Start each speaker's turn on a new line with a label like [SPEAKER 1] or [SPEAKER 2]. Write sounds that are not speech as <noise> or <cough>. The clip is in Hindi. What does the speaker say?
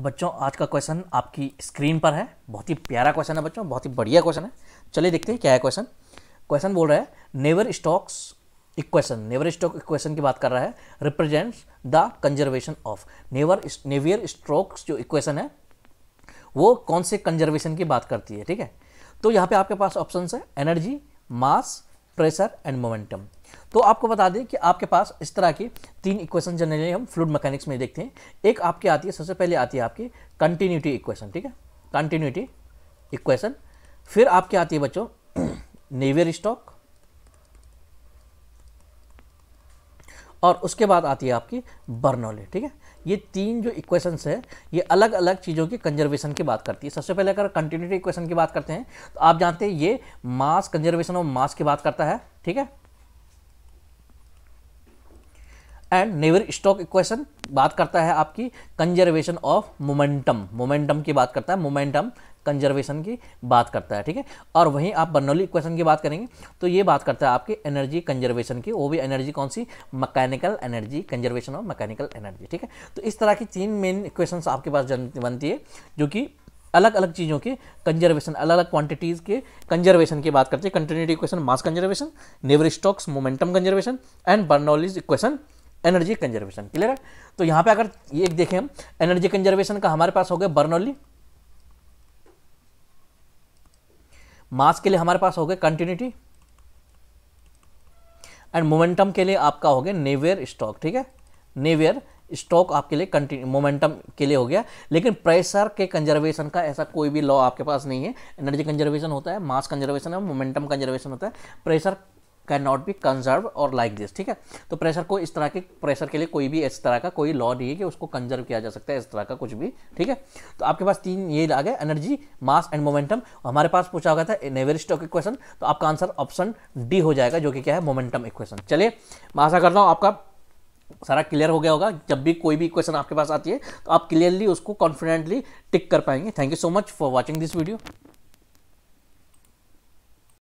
[SPEAKER 1] तो बच्चों आज का क्वेश्चन आपकी स्क्रीन पर है बहुत ही प्यारा क्वेश्चन है बच्चों बहुत ही बढ़िया क्वेश्चन है चलिए देखते हैं क्या है क्वेश्चन क्वेश्चन बोल रहा है Navier Stokes equation Navier Stokes equation की बात कर रहा है represent the conservation of Navier Navier Stokes जो इक्वेशन है वो कौन से कंजर्वेशन की बात करती है ठीक है तो यहाँ पे आपके पास ऑप्शन है energy mass pressure and momentum तो आपको बता दें कि आपके पास इस तरह की तीन इक्वेशन जनरली हम फ्लूड मैकेनिक्स में देखते हैं एक आपकी आती है सबसे पहले आती है आपकी कंटिन्यूटी इक्वेशन ठीक है कंटिन्यूटी इक्वेशन फिर आपकी आती है बच्चों नेवियर <clears throat> स्टॉक और उसके बाद आती है आपकी बर्नौली ठीक है ये तीन जो इक्वेशंस है ये अलग अलग चीज़ों की कंजर्वेशन की बात करती है सबसे पहले अगर कंटिन्यूटी इक्वेशन की बात करते हैं तो आप जानते हैं ये मास कंजर्वेशन ऑफ मास की बात करता है ठीक है एंड नेवर स्टॉक इक्वेशन बात करता है आपकी कंजर्वेशन ऑफ मोमेंटम मोमेंटम की बात करता है मोमेंटम कंजर्वेशन की बात करता है ठीक है और वहीं आप बर्नौली इक्वेशन की बात करेंगे तो ये बात करता है आपकी एनर्जी कंजर्वेशन की वो भी एनर्जी कौन सी mechanical energy conservation of mechanical energy ठीक है तो इस तरह की तीन मेन इक्वेशन आपके पास बनती है जो कि अलग अलग चीज़ों के कंजर्वेशन अलग अलग क्वांटिटीज़ के कंजर्वेशन की बात करते हैं continuity equation mass conservation Navier Stokes momentum conservation and Bernoulli's equation energy conservation clear है तो यहां पे अगर ये देखें हम एनर्जी कंजर्वेशन का हमारे पास हो गया बर्नौली मास के लिए हमारे पास हो गए कंटिन्यूटी एंड मोमेंटम के लिए आपका हो गया नेवियर स्टॉक ठीक है नेवियर स्टॉक आपके लिए कंटिन्यू मोमेंटम के लिए हो गया लेकिन प्रेशर के कंजर्वेशन का ऐसा कोई भी लॉ आपके पास नहीं है एनर्जी कंजर्वेशन होता है मास कंजर्वेशन है मोमेंटम कंजर्वेशन होता है pressure can not be conserve और लाइक दिस ठीक है तो प्रेशर को इस तरह के प्रेशर के लिए कोई भी इस तरह का कोई लॉ नहीं है कि उसको कंजर्व किया जा सकता है इस तरह का कुछ भी ठीक है तो आपके पास तीन ये आ गए एनर्जी मास एंड मोमेंटम हमारे पास पूछा गया था नेवर स्टॉक इक्वेशन तो आपका आंसर ऑप्शन डी हो जाएगा जो कि क्या है मोमेंटम इक्वेशन चलिए मैं आशा करता हूँ आपका सारा क्लियर हो गया होगा जब भी कोई भी क्वेश्चन आपके पास आती है तो आप क्लियरली उसको कॉन्फिडेंटली टिक कर पाएंगे thank you so much for watching this video